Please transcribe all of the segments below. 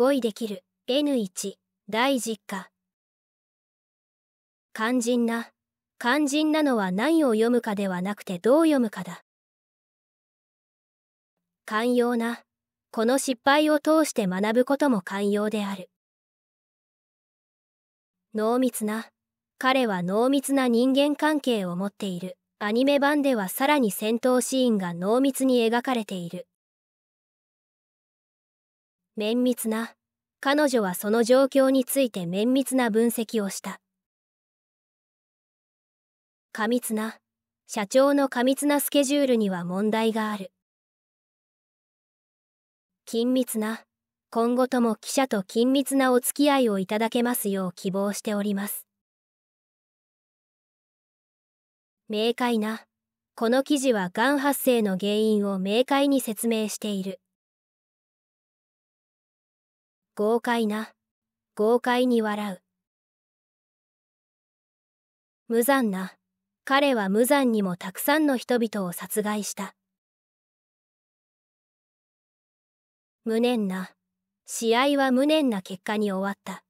語彙できる N1 第10課肝心な肝心なのは何を読むかではなくてどう読むかだ寛容なこの失敗を通して学ぶことも寛容である濃密な彼は濃密な人間関係を持っているアニメ版ではさらに戦闘シーンが濃密に描かれている綿密な彼女はその状況について綿密な分析をした過密な社長の過密なスケジュールには問題がある緊密な今後とも記者と緊密なお付き合いをいただけますよう希望しております明快なこの記事はがん発生の原因を明快に説明している豪快な豪快に笑う無残な彼は無残にもたくさんの人々を殺害した無念な試合は無念な結果に終わった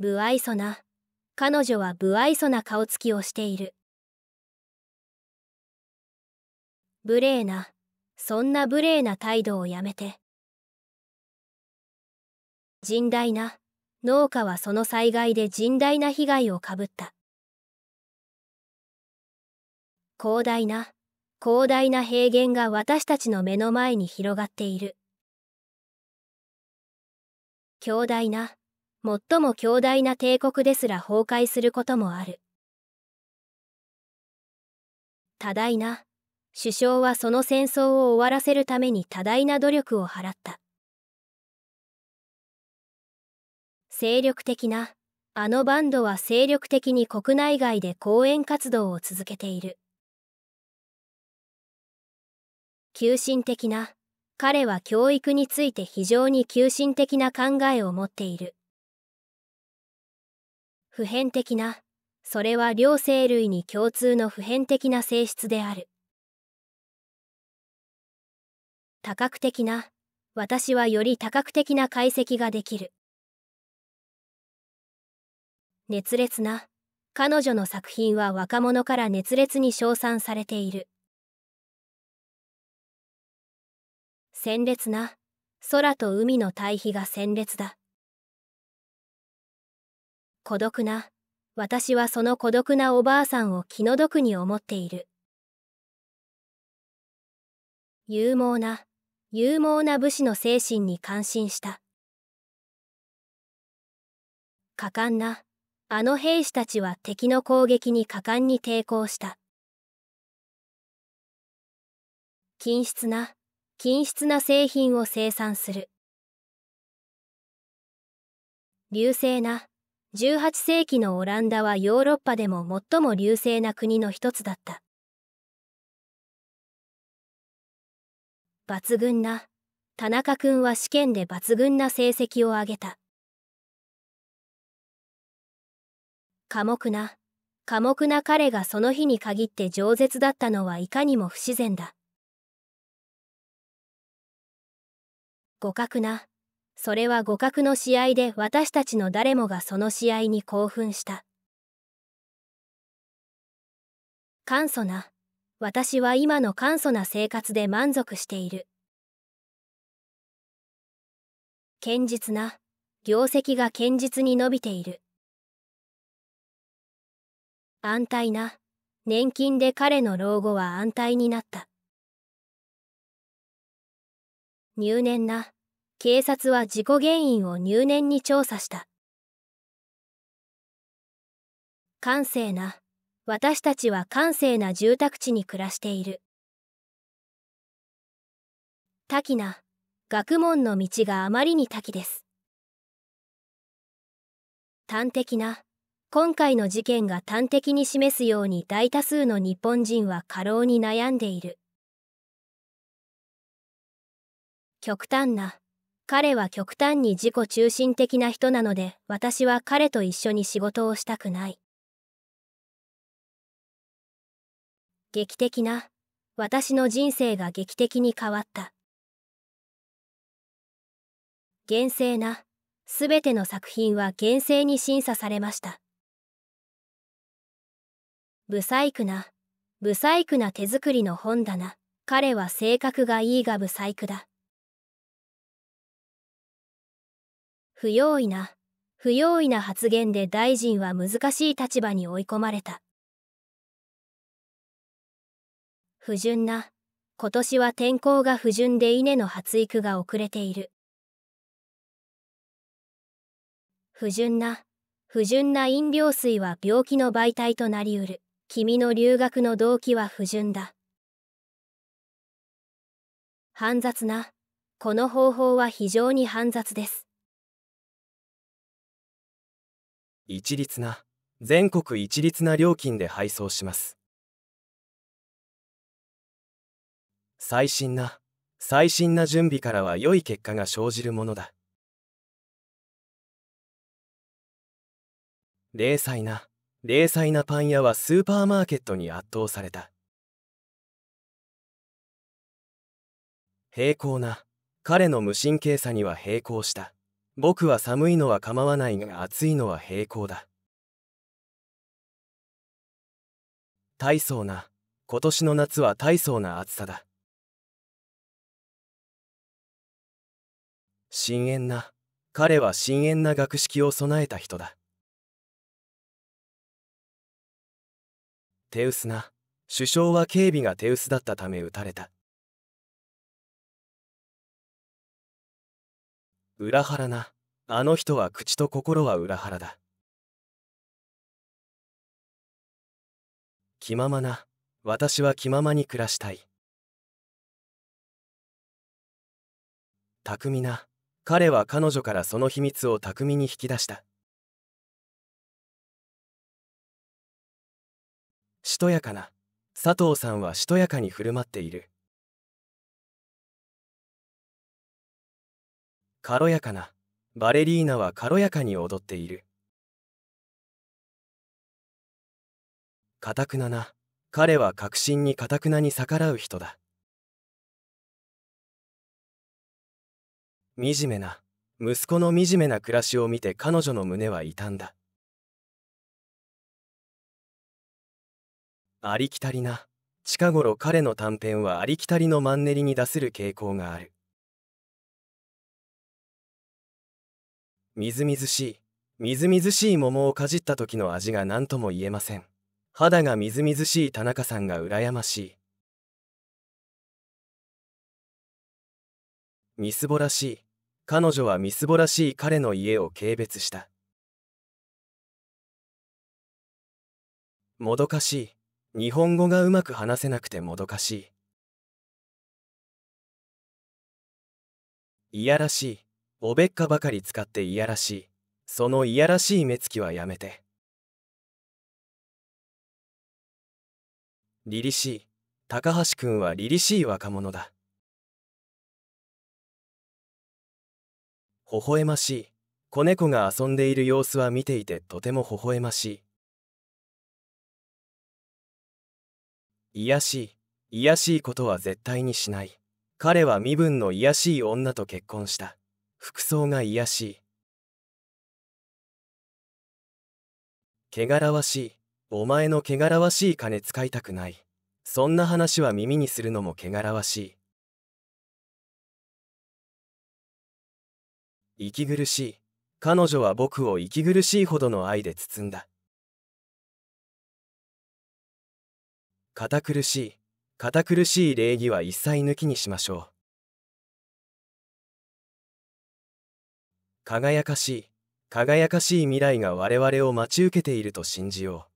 無愛想な彼女は無愛想な顔つきをしている無礼なそんな無礼な態度をやめて甚大な、農家はその災害で甚大な被害をかぶった。広大な、広大な平原が私たちの目の前に広がっている。強大な、最も強大な帝国ですら崩壊することもある。多大な、首相はその戦争を終わらせるために多大な努力を払った。精力的なあのバンドは精力的に国内外で講演活動を続けている急進的な彼は教育について非常に急進的な考えを持っている普遍的なそれは両生類に共通の普遍的な性質である多角的な私はより多角的な解析ができる熱烈な彼女の作品は若者から熱烈に称賛されている鮮烈な空と海の対比が鮮烈だ孤独な私はその孤独なおばあさんを気の毒に思っている勇猛な勇猛な武士の精神に感心した果敢なあの兵士たちは敵の攻撃に果敢に抵抗した均質な均質な製品を生産する流星な18世紀のオランダはヨーロッパでも最も流星な国の一つだった抜群な田中君は試験で抜群な成績を上げた寡黙な、寡黙な彼がその日に限って饒舌だったのはいかにも不自然だ。互角な、それは互角の試合で私たちの誰もがその試合に興奮した。簡素な、私は今の簡素な生活で満足している。堅実な、業績が堅実に伸びている。安泰な年金で彼の老後は安泰になった入念な警察は事故原因を入念に調査した閑静な私たちは閑静な住宅地に暮らしている多岐な学問の道があまりに多岐です端的な今回の事件が端的に示すように大多数の日本人は過労に悩んでいる。極端な。彼は極端に自己中心的な人なので、私は彼と一緒に仕事をしたくない。劇的な。私の人生が劇的に変わった。厳正な。全ての作品は厳正に審査されました。不細工な、不細工な手作りの本棚。彼は性格がいいが不細工だ。不用意な、不用意な発言で大臣は難しい立場に追い込まれた。不純な、今年は天候が不純で稲の発育が遅れている。不純な、不純な飲料水は病気の媒体となりうる。君の留学の動機は不純だ。煩雑な、この方法は非常に煩雑です。一律な、全国一律な料金で配送します。最新な、最新な準備からは良い結果が生じるものだ。零細な、零細なパン屋はスーパーマーケットに圧倒された平行な彼の無神経さには並行した僕は寒いのは構わないが暑いのは平行だ大層な今年の夏は大層な暑さだ深淵な彼は深淵な学識を備えた人だ手薄な首相は警備が手薄だったため撃たれた裏腹なあの人は口と心は裏腹だ気ままな私は気ままに暮らしたい巧みな彼は彼女からその秘密を巧みに引き出したしとやかな佐藤さんはしとやかに振る舞っている軽やかなバレリーナは軽やかに踊っているかたくなな彼は確信にかたくなに逆らう人だ惨めな息子の惨めな暮らしを見て彼女の胸は痛んだありきたりな近頃彼の短編はありきたりのマンネリに出せる傾向があるみずみずしいみずみずしい桃をかじった時の味が何とも言えません肌がみずみずしい田中さんが羨ましいみすぼらしい彼女はみすぼらしい彼の家を軽蔑したもどかしい日本語がうまく話せなくてもどかしいいやらしいおべっかばかり使っていやらしいそのいやらしい目つきはやめて凛々しい高橋君は凛々しい若者だ微笑ましい子猫が遊んでいる様子は見ていてとても微笑ましい卑しい卑しいことは絶対にしない彼は身分の卑しい女と結婚した服装が卑しい汚らわしいお前の汚らわしい金使いたくないそんな話は耳にするのも汚らわしい息苦しい彼女は僕を息苦しいほどの愛で包んだ堅苦しい堅苦しい礼儀は一切抜きにしましょう輝かしい輝かしい未来が我々を待ち受けていると信じよ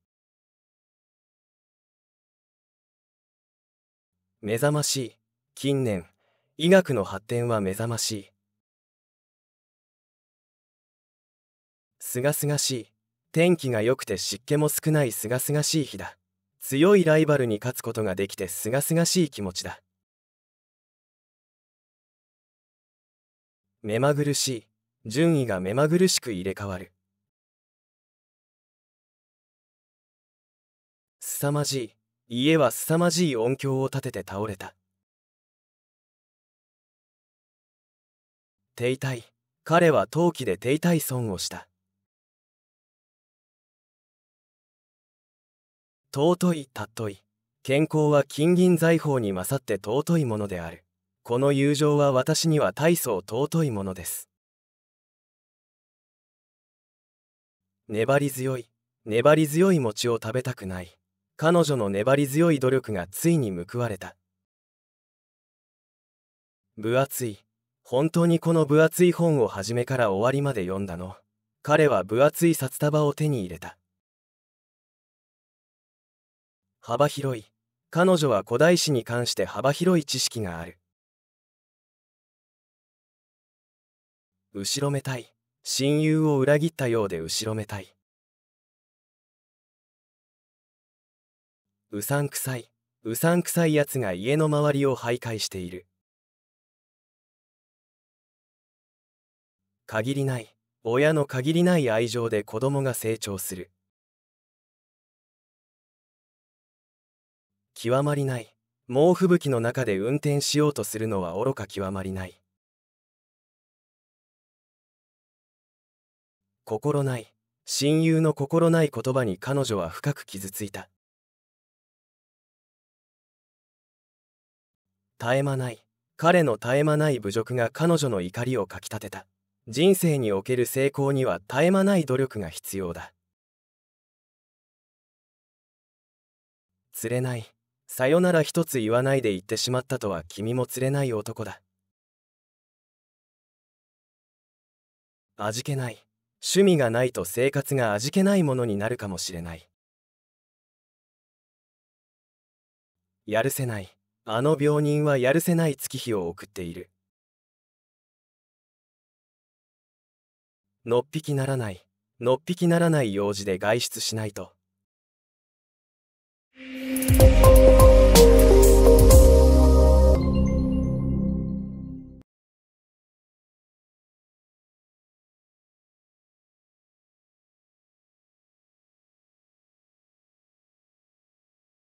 う目覚ましい近年医学の発展は目覚ましいすがすがしい天気が良くて湿気も少ないすがすがしい日だ強いライバルに勝つことができてすがすがしい気持ちだ目まぐるしい順位が目まぐるしく入れ替わる凄まじい家は凄まじい音響を立てて倒れた停滞彼は陶器で停滞損をした尊い尊い健康は金銀財宝に勝って尊いものであるこの友情は私には大層尊いものです粘り強い粘り強い餅を食べたくない彼女の粘り強い努力がついに報われた分厚い本当にこの分厚い本を初めから終わりまで読んだの彼は分厚い札束を手に入れた幅広い彼女は古代史に関して幅広い知識がある後ろめたい親友を裏切ったようで後ろめたいうさんくさいうさんくさいやつが家の周りを徘徊している限りない親の限りない愛情で子供が成長する極まりない。猛吹雪の中で運転しようとするのは愚か極まりない。心ない。親友の心ない言葉に彼女は深く傷ついた。絶え間ない。彼の絶え間ない侮辱が彼女の怒りをかきたてた。人生における成功には絶え間ない努力が必要だ。釣れない。さよなら一つ言わないで言ってしまったとは君も釣れない男だ味気ない趣味がないと生活が味気ないものになるかもしれないやるせないあの病人はやるせない月日を送っているのっぴきならないのっぴきならない用事で外出しないと。